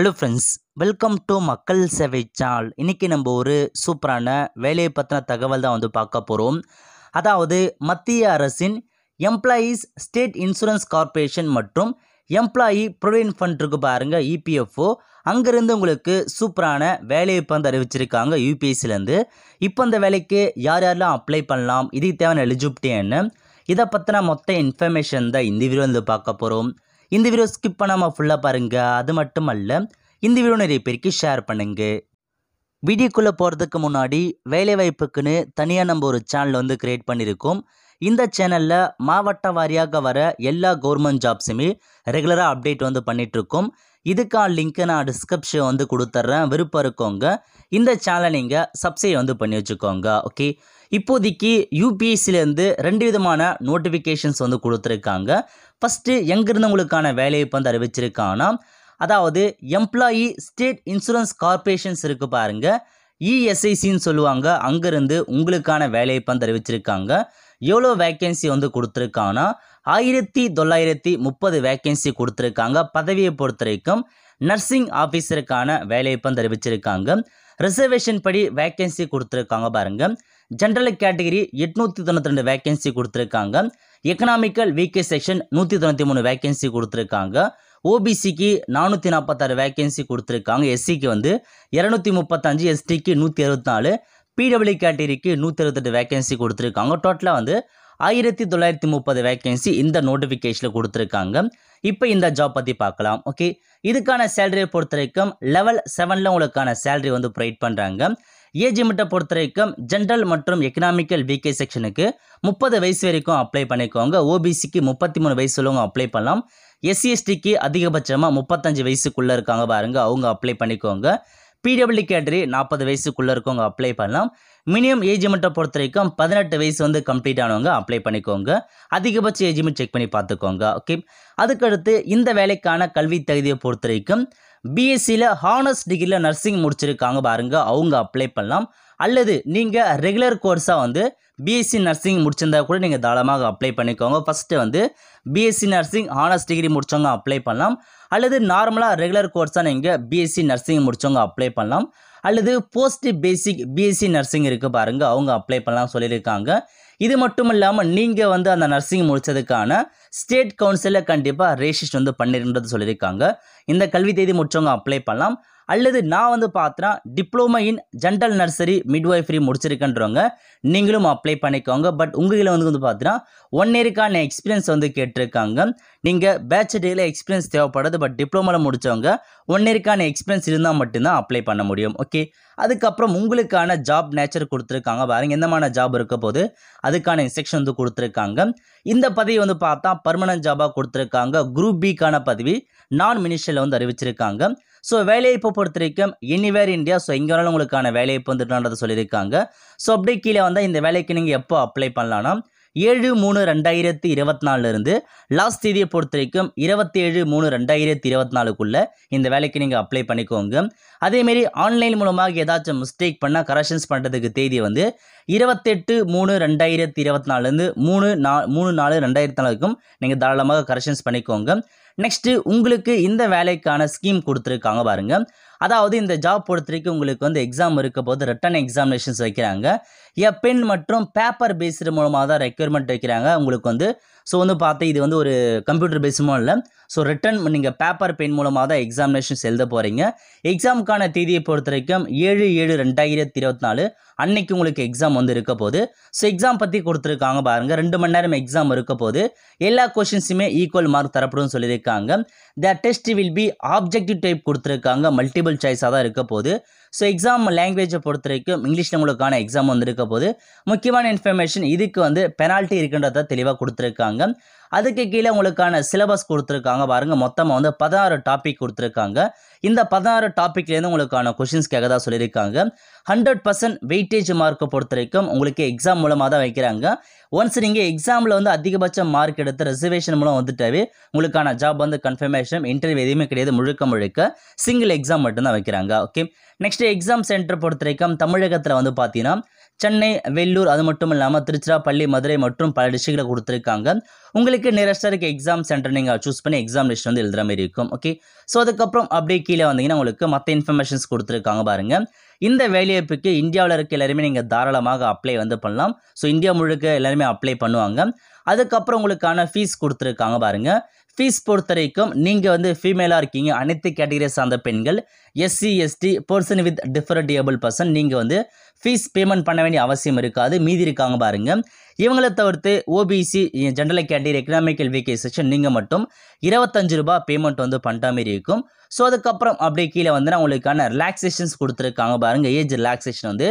hello friends welcome to மக்கள் சேவை சால் இன்றைக்கி நம்ம ஒரு சூப்பரான வேலையை பற்றின தகவல் தான் வந்து பார்க்க போகிறோம் அதாவது மத்திய அரசின் எம்ப்ளாயீஸ் ஸ்டேட் இன்சூரன்ஸ் கார்பரேஷன் மற்றும் எம்ப்ளாயி ப்ரொவிடென்ட் ஃபண்ட் இருக்கு பாருங்கள் இபிஎஃப்ஓ e அங்கேருந்து உங்களுக்கு சூப்பரான வேலையை பந்து அறிவிச்சிருக்காங்க யூபிஎஸ்சிலேருந்து இப்போ அந்த வேலைக்கு யார் யாரெல்லாம் அப்ளை பண்ணலாம் இதுக்கு தேவையான எலிஜிபிலிட்டி என்ன இதை பற்றின மொத்த இன்ஃபர்மேஷன் தான் இந்த வீடியோ வந்து பார்க்க போகிறோம் இந்த வீடியோ ஸ்கிப் பண்ணாமல் ஃபுல்லாக பாருங்கள் அது மட்டும் அல்ல இந்த வீடியோ நிறைய பேருக்கு ஷேர் பண்ணுங்கள் வீடியோக்குள்ளே போகிறதுக்கு முன்னாடி வேலைவாய்ப்புக்குன்னு தனியாக நம்ம ஒரு சேனல் வந்து க்ரியேட் பண்ணியிருக்கோம் இந்த சேனலில் மாவட்ட வாரியாக வர எல்லா கவர்மெண்ட் ஜாப்ஸுமே ரெகுலராக அப்டேட் வந்து பண்ணிகிட்ருக்கோம் இதுக்கான லிங்க்கை நான் டிஸ்கிரிப்ஷன் வந்து கொடுத்துட்றேன் விருப்பம் இருக்கோங்க இந்த சேனலை நீங்கள் சப்ஸ்கிரைப் வந்து பண்ணி வச்சுக்கோங்க ஓகே இப்போதைக்கு யூபிஎஸ்சிலேருந்து ரெண்டு விதமான நோட்டிஃபிகேஷன்ஸ் வந்து கொடுத்துருக்காங்க ஃபஸ்ட்டு எங்கிருந்தவங்களுக்கான வேலைவாய்ப்பு வந்து அறிவிச்சிருக்காங்கன்னா அதாவது எம்ப்ளாயி ஸ்டேட் இன்சூரன்ஸ் கார்பரேஷன்ஸ் இருக்குது பாருங்கள் இஎஸ்ஐசின்னு சொல்லுவாங்க அங்கேருந்து உங்களுக்கான வேலைவாய்ப்பு வந்து அறிவிச்சிருக்காங்க எவ்வளோ வேக்கன்சி வந்து கொடுத்துருக்காங்கன்னா ஆயிரத்தி தொள்ளாயிரத்தி முப்பது வேக்கன்சி கொடுத்துருக்காங்க பதவியை பொறுத்த வரைக்கும் நர்சிங் ஆஃபீஸருக்கான வேலைவாய்ப்பும் தெரிவிச்சிருக்காங்க ரிசர்வேஷன் படி வேக்கன்சி கொடுத்துருக்காங்க பாருங்கள் ஜென்ரல் கேட்டகரி எட்நூற்றி தொண்ணூற்றி ரெண்டு வேக்கன்சி கொடுத்துருக்காங்க எக்கனாமிக்கல் வீக்கே செக்ஷன் நூற்றி தொண்ணூற்றி மூணு வேக்கன்சி கொடுத்துருக்காங்க ஓபிசிக்கு நானூற்றி நாற்பத்தாறு வேக்கன்சி கொடுத்துருக்காங்க எஸ்சிக்கு வந்து இரநூத்தி முப்பத்தஞ்சு எஸ்டிக்கு நூற்றி அறுபத்தி நாலு பிடபிள்யூ கேட்டரிக்கு இருபத்தெட்டு வேகன்சி கொடுத்துருக்காங்க டோட்டலாக வந்து ஆயிரத்தி தொள்ளாயிரத்தி முப்பது வேகன்சி இந்த நோட்டிஃபிகேஷனில் கொடுத்துருக்காங்க இப்போ இந்த ஜாப் பற்றி பார்க்கலாம் ஓகே இதுக்கான சேலரியை பொறுத்த வரைக்கும் லெவல் செவனில் உங்களுக்கான சேலரி வந்து ப்ரொவைட் பண்ணுறாங்க ஏஜ் மட்டை பொறுத்த வரைக்கும் ஜென்ரல் மற்றும் எக்கனாமிக்கல் விகே செக்ஷனுக்கு முப்பது வயசு வரைக்கும் அப்ளை பண்ணிக்கோங்க ஓபிசிக்கு முப்பத்தி மூணு வயசு உள்ளவங்க அப்ளை பண்ணலாம் எஸ்சிஎஸ்டிக்கு e அதிகபட்சமாக முப்பத்தஞ்சு வயசுக்குள்ளே இருக்காங்க பாருங்கள் அவங்க அப்ளை பண்ணிக்கோங்க பிடபிள்யூ கேட்டரி நாற்பது வயசுக்குள்ளே இருக்கவங்க அப்ளை பண்ணலாம் மினிமம் ஏஜ் பொறுத்த வரைக்கும் பதினெட்டு வயசு வந்து கம்ப்ளீட் ஆனவங்க அப்ளை பண்ணிக்கோங்க அதிகபட்ச ஏஜுமே செக் பண்ணி பார்த்துக்கோங்க ஓகே அதுக்கடுத்து இந்த வேலைக்கான கல்வி தகுதியை பொறுத்த வரைக்கும் பிஎஸ்சியில் ஹானர்ஸ் டிகிரியில் நர்சிங் முடிச்சிருக்காங்க பாருங்கள் அவங்க அப்ளை பண்ணலாம் அல்லது நீங்கள் ரெகுலர் கோர்ஸாக வந்து பிஎஸ்சி நர்சிங் முடிச்சிருந்தா கூட நீங்கள் தாராளமாக அப்ளை பண்ணிக்கோங்க ஃபஸ்ட்டு வந்து பிஎஸ்சி நர்சிங் ஆனர்ஸ் டிகிரி முடித்தவங்க அப்ளை பண்ணலாம் அல்லது நார்மலாக ரெகுலர் கோர்ஸாக நீங்கள் பிஎஸ்சி நர்சிங் முடித்தவங்க அப்ளை பண்ணலாம் அல்லது போஸ்ட் பேசிக் பிஎஸ்சி நர்சிங் இருக்குது பாருங்கள் அவங்க அப்ளை பண்ணலாம் சொல்லியிருக்காங்க இது மட்டும் இல்லாமல் நீங்கள் வந்து அந்த நர்சிங் முடித்ததுக்கான ஸ்டேட் கவுன்சிலில் கண்டிப்பாக ரெஜிஸ்ட் வந்து பண்ணிருன்றது சொல்லியிருக்காங்க இந்த கல்வி தேதி முடித்தவங்க அப்ளை பண்ணலாம் அல்லது நான் வந்து பார்த்தேன்னா diploma in general nursery midwifery முடிச்சிருக்கன்றவங்க நீங்களும் அப்ளை பண்ணிக்கோங்க பட் உங்கள் வந்து வந்து பார்த்தீங்கன்னா ஒன் இயருக்கான எக்ஸ்பீரியன்ஸ் வந்து கேட்டிருக்காங்க நீங்கள் டேயில் எக்ஸ்பீரியன்ஸ் தேவைப்படுது பட் டிப்ளமோவில் முடித்தவங்க ஒன் இயருக்கான எக்ஸ்பீரியன்ஸ் இருந்தால் மட்டும்தான் அப்ளை பண்ண முடியும் ஓகே அதுக்கப்புறம் உங்களுக்கான ஜாப் நேச்சர் கொடுத்துருக்காங்க பாருங்கள் எந்தமான ஜாப் இருக்க போது அதுக்கான இன்ஸ்ட்ரக்ஷன் வந்து கொடுத்துருக்காங்க இந்த பதவி வந்து பார்த்தா பர்மனன்ட் ஜாபாக கொடுத்துருக்காங்க குரூப் பிக்கான பதவி நான் மினிஷியில் வந்து அறிவிச்சிருக்காங்க ஸோ வேலையைப்பை பொறுத்த வரைக்கும் எனிவேர் இந்தியா ஸோ எங்கே வேணாலும் உங்களுக்கான வேலையை வந்துட்டுன்றதை சொல்லியிருக்காங்க ஸோ அப்படியே கீழே வந்தால் இந்த வேலைக்கு நீங்கள் எப்போ அப்ளை பண்ணலான்னா ஏழு மூணு ரெண்டாயிரத்தி இருபத்தி நாலுலேருந்து லாஸ்ட் தேதியை பொறுத்த வரைக்கும் இருபத்தி ஏழு மூணு ரெண்டாயிரத்தி இருபத்தி நாலுக்குள்ளே இந்த வேலைக்கு நீங்கள் அப்ளை பண்ணிக்கோங்க அதேமாரி ஆன்லைன் மூலமாக ஏதாச்சும் மிஸ்டேக் பண்ணால் கரெக்ஷன்ஸ் பண்ணுறதுக்கு தேதி வந்து இருபத்தெட்டு மூணு ரெண்டாயிரத்தி இருபத்தி நாலுலேருந்து மூணு நா மூணு நாலு ரெண்டாயிரத்தி நாலுக்கும் நீங்கள் தாராளமாக கரெக்ஷன்ஸ் பண்ணிக்கோங்க நெக்ஸ்ட்டு உங்களுக்கு இந்த வேலைக்கான ஸ்கீம் கொடுத்துருக்காங்க பாருங்கள் அதாவது இந்த ஜாப் பொறுத்த வரைக்கும் உங்களுக்கு வந்து எக்ஸாம் இருக்க போது ரிட்டன் எக்ஸாமினேஷன்ஸ் வைக்கிறாங்க எ பென் மற்றும் பேப்பர் பேஸ்டு மூலமாக தான் ரெக்யூர்மெண்ட் வைக்கிறாங்க உங்களுக்கு வந்து ஸோ வந்து பார்த்து இது வந்து ஒரு கம்ப்யூட்டர் பேஸுமோ இல்லை ஸோ ரிட்டன் நீங்கள் பேப்பர் பென் மூலமாக தான் எக்ஸாமினேஷன்ஸ் எழுத போகிறீங்க எக்ஸாமுக்கான தேதியை பொறுத்த வரைக்கும் ஏழு ஏழு ரெண்டாயிரத்தி இருபத்தி நாலு அன்னைக்கு உங்களுக்கு எக்ஸாம் வந்து இருக்க போது ஸோ எக்ஸாம் பற்றி கொடுத்துருக்காங்க பாருங்கள் ரெண்டு மணி நேரம் எக்ஸாம் இருக்க போது எல்லா கொஷின்ஸுமே ஈக்குவல் மார்க் தரப்படும் சொல்லியிருக்காங்க the test will be objective type கொடுத்துருக்காங்க மல்டிபிள் சாய்ஸாக தான் இருக்க போகுது ஸோ எக்ஸாம் லாங்குவேஜை பொறுத்த வரைக்கும் இங்கிலீஷில் உங்களுக்கான எக்ஸாம் வந்திருக்க போது முக்கியமான இன்ஃபர்மேஷன் இதுக்கு வந்து பெனால்ட்டி இருக்குன்றத தெளிவாக கொடுத்துருக்காங்க அதுக்கு கீழே உங்களுக்கான சிலபஸ் கொடுத்துருக்காங்க பாருங்கள் மொத்தமாக வந்து பதினாறு டாபிக் கொடுத்துருக்காங்க இந்த பதினாறு டாப்பிக்லேருந்து உங்களுக்கான கொஷின்ஸ்க்காக தான் சொல்லியிருக்காங்க ஹண்ட்ரட் பர்சன்ட் வெயிட்டேஜ் மார்க்கை பொறுத்த வரைக்கும் உங்களுக்கு எக்ஸாம் மூலமாக தான் வைக்கிறாங்க ஒன்ஸ் நீங்கள் எக்ஸாமில் வந்து அதிகபட்ச மார்க் எடுத்து ரிசர்வேஷன் மூலம் வந்துட்டாவே உங்களுக்கான ஜாப் வந்து கன்ஃபர்மேஷன் இன்டர்வியூ எதுவுமே கிடையாது முழுக்க முழுக்க சிங்கிள் எக்ஸாம் மட்டும்தான் வைக்கிறாங்க ஓகே நெக்ஸ்ட் எக்ஸாம் சென்டர் பொறுத்த வரைக்கும் தமிழகத்தில் வந்து பார்த்தீங்கன்னா சென்னை வெள்ளூர் அது மட்டும் இல்லாமல் திருச்சிராப்பள்ளி மதுரை மற்றும் பல டிஸ்ட்ரிக்டில் கொடுத்துருக்காங்க உங்களுக்கு நியரஸ்டாக இருக்க எக்ஸாம் சென்டர் நீங்கள் சூஸ் பண்ணி எக்ஸாம் லிஸ்ட் வந்து எழுதுகிற மாதிரி இருக்கும் ஓகே ஸோ அதுக்கப்புறம் அப்படியே கீழே வந்தீங்கன்னா உங்களுக்கு மற்ற இன்ஃபர்மேஷன்ஸ் கொடுத்துருக்காங்க பாருங்கள் இந்த வேலையப்புக்கு இந்தியாவில் இருக்க எல்லாருமே நீங்கள் தாராளமாக அப்ளை வந்து பண்ணலாம் ஸோ இந்தியா முழுக்க எல்லாருமே அப்ளை பண்ணுவாங்க அதுக்கப்புறம் உங்களுக்கான ஃபீஸ் கொடுத்துருக்காங்க பாருங்கள் ஃபீஸ் பொறுத்த வரைக்கும் நீங்கள் வந்து ஃபீமேலாக இருக்கீங்க அனைத்து கேட்டகரியை சார்ந்த பெண்கள் எஸ்சி எஸ்டி பர்சன் வித் டிஃபரடியபிள் பர்சன் நீங்கள் வந்து ஃபீஸ் பேமெண்ட் பண்ண வேண்டிய அவசியம் இருக்காது மீதி இருக்காங்க பாருங்கள் இவங்களை தவிர்த்து ஓபிசி ஜென்ரல் கேண்டீர் எக்கனாமிக்கல் வீக்கே செக்ஷன் நீங்கள் மட்டும் இருபத்தஞ்சு ரூபா பேமெண்ட் வந்து பண்ணுற மாரி இருக்கும் ஸோ அதுக்கப்புறம் அப்படியே கீழே வந்து நான் உங்களுக்கான ரிலாக்ஸேஷன்ஸ் கொடுத்துருக்காங்க பாருங்கள் ஏஜ் ரிலாக்ஸேஷன் வந்து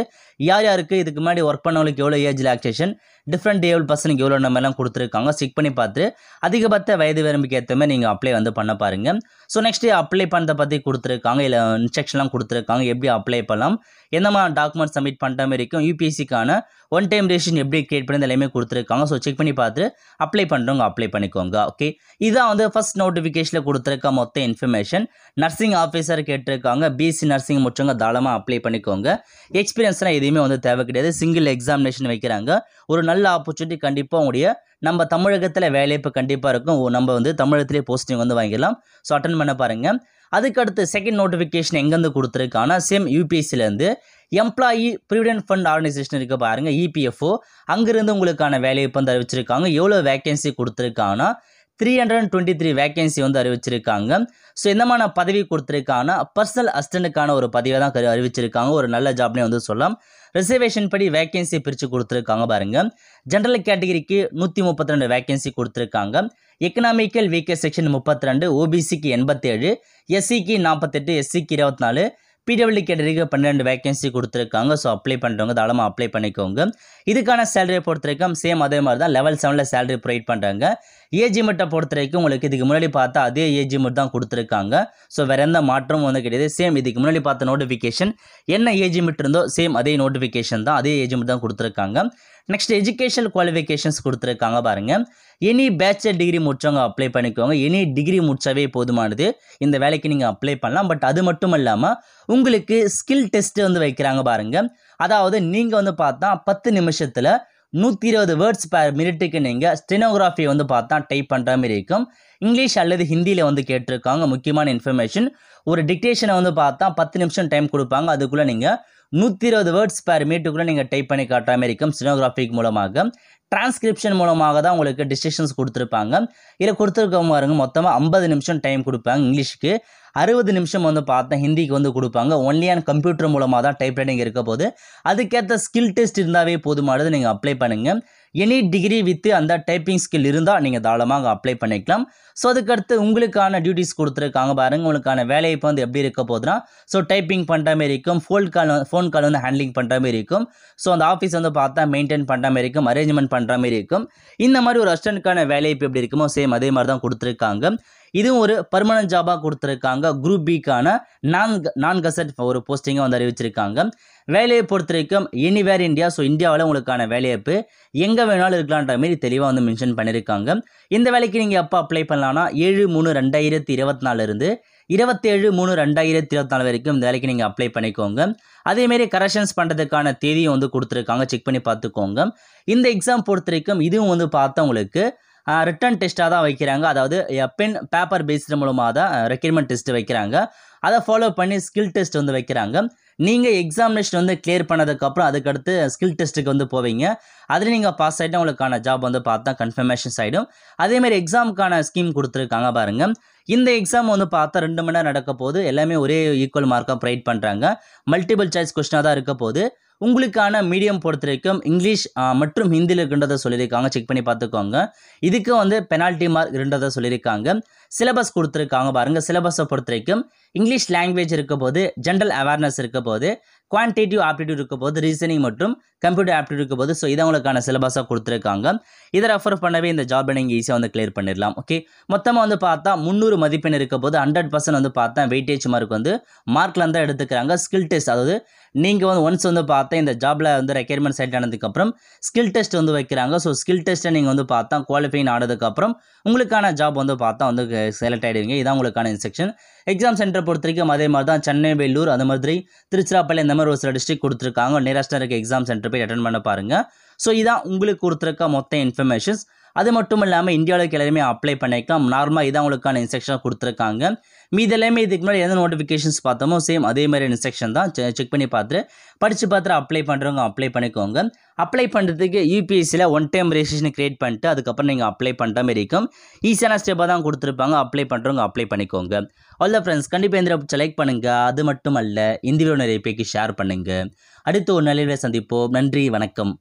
யார் யாருக்கு இதுக்கு முன்னாடி ஒர்க் பண்ணவங்களுக்கு எவ்வளோ ஏஜ் ரிலாக்ஸேஷன் டிஃப்ரெண்ட் டேபிள் பர்சனுக்கு எவ்வளோ நம்மலாம் கொடுத்துருக்காங்க செக் பண்ணி பார்த்து அதிகபட்ச வயது வரம்புக்கு ஏற்ற மாதிரி நீங்கள் அப்ளை வந்து பண்ண பாருங்கள் ஸோ நெக்ஸ்ட் அப்ளை பண்ணுறதை பற்றி கொடுத்துருக்காங்க இல்லை இன்ஸ்ட்ரக்ஷன்லாம் கொடுத்துருக்காங்க எப்படி அப்ளை பண்ணலாம் என்னமா டாக்குமெண்ட் சப்மிட் கிரியேட் பண்ணுற மாதிரி இருக்கும் யூபிஎஸ்சிக்கான ஒன் டைம் ரேஷன் எப்படி கிரியேட் பண்ணி எல்லாமே கொடுத்துருக்காங்க ஸோ செக் பண்ணி பார்த்துட்டு அப்ளை பண்ணுறவங்க அப்ளை பண்ணிக்கோங்க ஓகே இதான் வந்து ஃபஸ்ட் நோட்டிஃபிகேஷனில் கொடுத்துருக்க மொத்த இன்ஃபர்மேஷன் நர்சிங் ஆஃபீஸர் கேட்டிருக்காங்க பிஎஸ்சி நர்சிங் முடிச்சவங்க தாளமாக அப்ளை பண்ணிக்கோங்க எக்ஸ்பீரியன்ஸ்லாம் எதுவுமே வந்து தேவை கிடையாது சிங்கிள் எக்ஸாமினேஷன் வைக்கிறாங்க ஒரு நல்ல ஆப்பர்ச்சுனிட்டி கண்டிப்பாக உங்களுடைய நம்ம தமிழகத்தில் வேலைவாய்ப்பு கண்டிப்பாக இருக்கும் நம்ம வந்து தமிழகத்திலே போஸ்டிங் வந்து வாங்கிடலாம் ஸோ அட்டன் பண்ண பாருங்கள் அதுக்கடுத்து செகண்ட் நோட்டிஃபிகேஷன் எங்கேருந்து கொடுத்துருக்காங்கன்னா சேம் யூபிஎஸ்சிலேருந்து எம்ப்ளாயி ப்ரிவிடென்ட் ஃபண்ட் ஆர்கனைசேஷன் இருக்க பாருங்கள் இபிஎஃப்ஓ அங்கேருந்து உங்களுக்கான வேலை இப்போ வந்து அறிவிச்சிருக்காங்க எவ்வளோ வேக்கன்சி கொடுத்துருக்காங்கன்னா three hundred twenty three vacancy வந்து அறிவிச்சிருக்காங்க ஸோ என்னமான பதவி கொடுத்துருக்காங்கன்னா பர்சனல் அசிஸ்டண்ட்டுக்கான ஒரு பதவியை தான் அறிவிச்சிருக்காங்க ஒரு நல்ல ஜாப்னே வந்து சொல்லலாம் ரிசர்வேஷன் படி வேகன்சி பிரித்து கொடுத்துருக்காங்க பாருங்கள் ஜென்ரல் கேட்டகிரிக்கு நூற்றி முப்பத்தி ரெண்டு வேகன்சி கொடுத்துருக்காங்க எக்கனாமிக்கல் வீக்கர் செக்ஷன் முப்பத்தி ரெண்டு ஓபிசிக்கு எண்பத்தேழு எஸ்சிக்கு e நாற்பத்தெட்டு எஸ்சிக்கு e இருபத்தி நாலு பிடபிள்யூ கேட்டரிக்கு பன்னெண்டு வேகன்சி கொடுத்துருக்காங்க ஸோ அப்ளை பண்ணுறவங்க தாளமாக அப்ளை பண்ணிக்கோங்க இதுக்கான சேலரியை வரைக்கும் சேம் அதே மாதிரி தான் லெவல் செவனில் சேலரி ப்ரொவைட் பண்ணுறாங்க ஏஜி மட்டை பொறுத்த வரைக்கும் உங்களுக்கு இதுக்கு முன்னாடி பார்த்தா அதே ஏஜ் மட்டும் தான் கொடுத்துருக்காங்க ஸோ வேறு எந்த மாற்றமும் வந்து கிடையாது சேம் இதுக்கு முன்னாடி பார்த்த நோட்டிஃபிகேஷன் என்ன ஏஜி மட்டும் இருந்தோ சேம் அதே நோட்டிஃபிகேஷன் தான் அதே ஏஜி மட்டும் தான் கொடுத்துருக்காங்க நெக்ஸ்ட் எஜுகேஷனல் குவாலிஃபிகேஷன்ஸ் கொடுத்துருக்காங்க பாருங்கள் எனி பேச்சுலர் டிகிரி முடிச்சவங்க அப்ளை பண்ணிக்கோங்க எனி டிகிரி முடிச்சாவே போதுமானது இந்த வேலைக்கு நீங்கள் அப்ளை பண்ணலாம் பட் அது மட்டும் இல்லாமல் உங்களுக்கு ஸ்கில் டெஸ்ட்டு வந்து வைக்கிறாங்க பாருங்கள் அதாவது நீங்கள் வந்து பார்த்தா பத்து நிமிஷத்தில் நூற்றி இருபது வேர்ட்ஸ் பர் மினிட்டுக்கு நீங்கள் ஸ்டெனோகிராஃபி வந்து பார்த்தா டைப் பண்ணுற மாதிரி இருக்கும் இங்கிலீஷ் அல்லது ஹிந்தியில் வந்து கேட்டிருக்காங்க முக்கியமான இன்ஃபர்மேஷன் ஒரு டிக்டேஷனை வந்து பார்த்தா பத்து நிமிஷம் டைம் கொடுப்பாங்க அதுக்குள்ளே நீங்கள் நூற்றி இருபது வேர்ட்ஸ் பேர் மீட்டுக்குள்ளே நீங்கள் டைப் பண்ணி காட்டுற மாதிரி இருக்கும் சினோகிராஃபிக் மூலமாக டிரான்ஸ்கிரிப்ஷன் மூலமாக தான் உங்களுக்கு டிஸ்ட்ரிக்ஷன்ஸ் கொடுத்துருப்பாங்க இதில் கொடுத்துருக்கவங்க பாருங்க மொத்தமாக ஐம்பது நிமிஷம் டைம் கொடுப்பாங்க இங்கிலீஷ்க்கு அறுபது நிமிஷம் வந்து பார்த்தா ஹிந்திக்கு வந்து கொடுப்பாங்க ஒன்லி கம்ப்யூட்டர் மூலமாக தான் டைப் ரைட்டிங் இருக்க போது அதுக்கேற்ற ஸ்கில் டெஸ்ட் இருந்தாவே போதுமானது நீங்கள் அப்ளை பண்ணுங்கள் எனி டிகிரி வித்து அந்த டைப்பிங் ஸ்கில் இருந்தால் நீங்கள் தாளமாக அப்ளை பண்ணிக்கலாம் ஸோ அதுக்கடுத்து உங்களுக்கான டியூட்டிஸ் கொடுத்துருக்காங்க பாருங்கள் உங்களுக்கான வேலை இப்போ வந்து எப்படி இருக்க போதுனா ஸோ டைப்பிங் பண்ணுற மாதிரி இருக்கும் ஃபோன் கால் ஃபோன் கால் வந்து ஹேண்ட்லிங் பண்ணுற மாதிரி இருக்கும் ஸோ அந்த ஆஃபீஸ் வந்து பார்த்தா மெயின்டைன் பண்ணுற மாதிரி இருக்கும் அரேஞ்ச்மெண்ட் பண்ணுற மாதிரி இருக்கும் இந்த மாதிரி ஒரு அஸ்டண்ட்கான வேலை இப்போ எப்படி இருக்குமோ சேம் அதே மாதிரி தான் கொடுத்துருக்காங்க இதுவும் ஒரு பர்மனன்ட் ஜாபாக கொடுத்துருக்காங்க குரூப் பிக்கான நான் நான் கசட் ஒரு போஸ்டிங்கை வந்து அறிவிச்சிருக்காங்க வேலையை பொறுத்த வரைக்கும் எனிவேர் இந்தியா ஸோ இந்தியாவில் உங்களுக்கான வேலையப்பு எங்கே வேணாலும் இருக்கலான்ற மாரி தெளிவாக வந்து மென்ஷன் பண்ணியிருக்காங்க இந்த வேலைக்கு நீங்கள் எப்போ அப்ளை பண்ணலான்னா ஏழு மூணு ரெண்டாயிரத்தி இருபத்தி நாலுலேருந்து இருபத்தேழு மூணு ரெண்டாயிரத்தி இருபத்தி நாலு வரைக்கும் இந்த வேலைக்கு நீங்கள் அப்ளை பண்ணிக்கோங்க அதேமாரி கரெக்ஷன்ஸ் பண்ணுறதுக்கான தேதியும் வந்து கொடுத்துருக்காங்க செக் பண்ணி பார்த்துக்கோங்க இந்த எக்ஸாம் பொறுத்த வரைக்கும் இதுவும் வந்து பார்த்தவங்களுக்கு ரிட்டன் டெஸ்ட்டாக தான் வைக்கிறாங்க அதாவது பென் பேப்பர் பேஸ்டு மூலமாக தான் ரெக்யூர்மெண்ட் டெஸ்ட்டு வைக்கிறாங்க அதை ஃபாலோ பண்ணி ஸ்கில் டெஸ்ட் வந்து வைக்கிறாங்க நீங்கள் எக்ஸாமினேஷன் வந்து கிளியர் பண்ணதுக்கப்புறம் அதுக்கடுத்து ஸ்கில் டெஸ்ட்டுக்கு வந்து போவீங்க அதில் நீங்கள் பாஸ் ஆகிட்டு உங்களுக்கான ஜாப் வந்து பார்த்தா கன்ஃபர்மேஷன்ஸ் ஆகிடும் அதேமாதிரி எக்ஸாமுக்கான ஸ்கீம் கொடுத்துருக்காங்க பாருங்கள் இந்த எக்ஸாம் வந்து பார்த்தா ரெண்டு மணி நேரம் நடக்க போது எல்லாமே ஒரே ஈக்குவல் மார்க்காக ப்ரைட் பண்ணுறாங்க மல்டிபிள் சாய்ஸ் கொஸ்டினாக தான் இருக்க போது உங்களுக்கான மீடியம் பொறுத்த வரைக்கும் இங்கிலீஷ் மற்றும் ஹிந்தியில் இருக்கின்றதை சொல்லியிருக்காங்க செக் பண்ணி பார்த்துக்கோங்க இதுக்கு வந்து பெனால்ட்டி மார்க் இருந்ததை சொல்லியிருக்காங்க சிலபஸ் கொடுத்துருக்காங்க பாருங்கள் சிலபஸை பொறுத்த வரைக்கும் இங்கிலீஷ் லாங்குவேஜ் இருக்க போது ஜென்ரல் அவேர்னஸ் இருக்க போது குவான்டிட்டிவ் ஆப்டிடியூட் இருக்க போது ரீசனிங் மற்றும் கம்ப்யூட்டர் ஆப்டிடியூட் இருக்க போது ஸோ இதை உங்களுக்கான சிலபஸாக கொடுத்துருக்காங்க இதை ரெஃபர் பண்ணவே இந்த ஜாபை நீங்கள் ஈஸியாக வந்து கிளியர் பண்ணிடலாம் ஓகே மொத்தமாக வந்து பார்த்தா முந்நூறு மதிப்பெண் இருக்க போது ஹண்ட்ரட் பர்சன்ட் வந்து பார்த்தா வெயிட்டேஜ் மார்க் வந்து மார்க்லேருந்து தான் எடுத்துக்கிறாங்க ஸ்கில் டெஸ்ட் அதாவது நீங்கள் வந்து ஒன்ஸ் வந்து பார்த்தா இந்த ஜாபில் வந்து ரெக்யர்மெண்ட் செட் ஆனதுக்கப்புறம் ஸ்கில் டெஸ்ட் வந்து வைக்கிறாங்க ஸோ ஸ்கில் டெஸ்ட்டை நீங்கள் வந்து பார்த்தா குவாலிஃபைன் ஆனதுக்கப்புறம் உங்களுக்கான ஜாப் வந்து பார்த்தா வந்து செலக்ட் ஆகிடுவீங்க இதான் உங்களுக்கான இன்ஸ்ட்ரக்ஷன் எக்ஸாம் சென்டர் பொறுத்த வரைக்கும் அதே மாதிரி தான் சென்னை வெள்ளூர் அந்த மாதிரி திருச்சிராப்பள்ளி இந்த மாதிரி ஒரு சில டிஸ்ட்ரிக் கொடுத்துருக்காங்க நியரஸ்ட்டாக இருக்க எக்ஸாம் சென்டர் போய் அட்டன் பண்ண பாருங்கள் ஸோ இதான் உங்களுக்கு கொடுத்துருக்க மொத்த இன்ஃபர்மேஷன்ஸ் அது மட்டும் இல்லாமல் இந்தியாவில் எல்லாருமே அப்ளை பண்ணிக்கலாம் நார்மலாக இதான் உங்களுக்கான இன்ஸ்ட்ரக்ஷன் கொடுத்துருக்காங்க மீதெல்லாமே எல்லாமே இதுக்கு முன்னாடி எந்த நோட்டிஃபிகேஷன்ஸ் பார்த்தோமோ சேம் அதே மாதிரி இன்ஸ்ட்ரக்ஷன் தான் செக் பண்ணி பார்த்துட்டு படித்து பார்த்துட்டு அப்ளை பண்ணுறவங்க அப்ளை பண்ணிக்கோங்க அப்ளை பண்ணுறதுக்கு யூபிஎஸ்சியில் ஒன் டைம் ரெஜிஸ்ட்ரேஷன் க்ரியேட் பண்ணிட்டு அதுக்கப்புறம் நீங்கள் அப்ளை பண்ணுற மாதிரி இருக்கும் ஈஸியான ஸ்டெப்பாக தான் கொடுத்துருப்பாங்க அப்ளை பண்ணுறவங்க அப்ளை பண்ணிக்கோங்க அவ்வளோ ஃப்ரெண்ட்ஸ் கண்டிப்பாக இந்த லைக் பண்ணுங்கள் அது மட்டும் அல்ல இந்தியாவில் நிறைய பேருக்கு ஷேர் பண்ணுங்கள் அடுத்து ஒரு நல்ல சந்திப்போம் நன்றி வணக்கம்